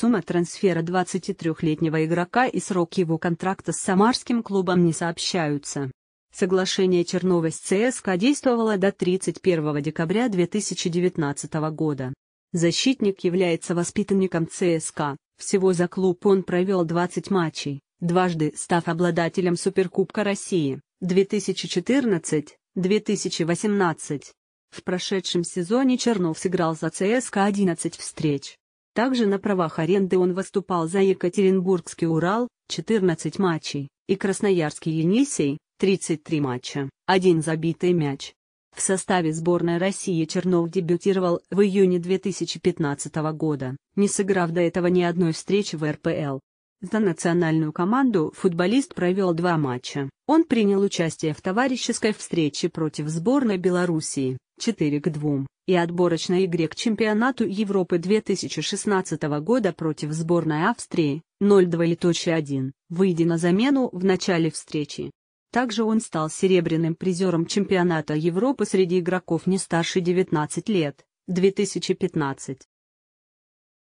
Сумма трансфера 23-летнего игрока и срок его контракта с самарским клубом не сообщаются. Соглашение Чернова с ЦСКА действовало до 31 декабря 2019 года. Защитник является воспитанником ЦСКА, всего за клуб он провел 20 матчей, дважды став обладателем Суперкубка России 2014-2018. В прошедшем сезоне Чернов сыграл за ЦСКА 11 встреч. Также на правах аренды он выступал за Екатеринбургский Урал, 14 матчей, и Красноярский Енисей, 33 матча, один забитый мяч. В составе сборной России Чернов дебютировал в июне 2015 года, не сыграв до этого ни одной встречи в РПЛ. За национальную команду футболист провел два матча. Он принял участие в товарищеской встрече против сборной Белоруссии 4 к 2, и отборочной игре к чемпионату Европы 2016 года против сборной Австрии 0-2.1, выйдя на замену в начале встречи. Также он стал серебряным призером чемпионата Европы среди игроков не старше 19 лет, 2015.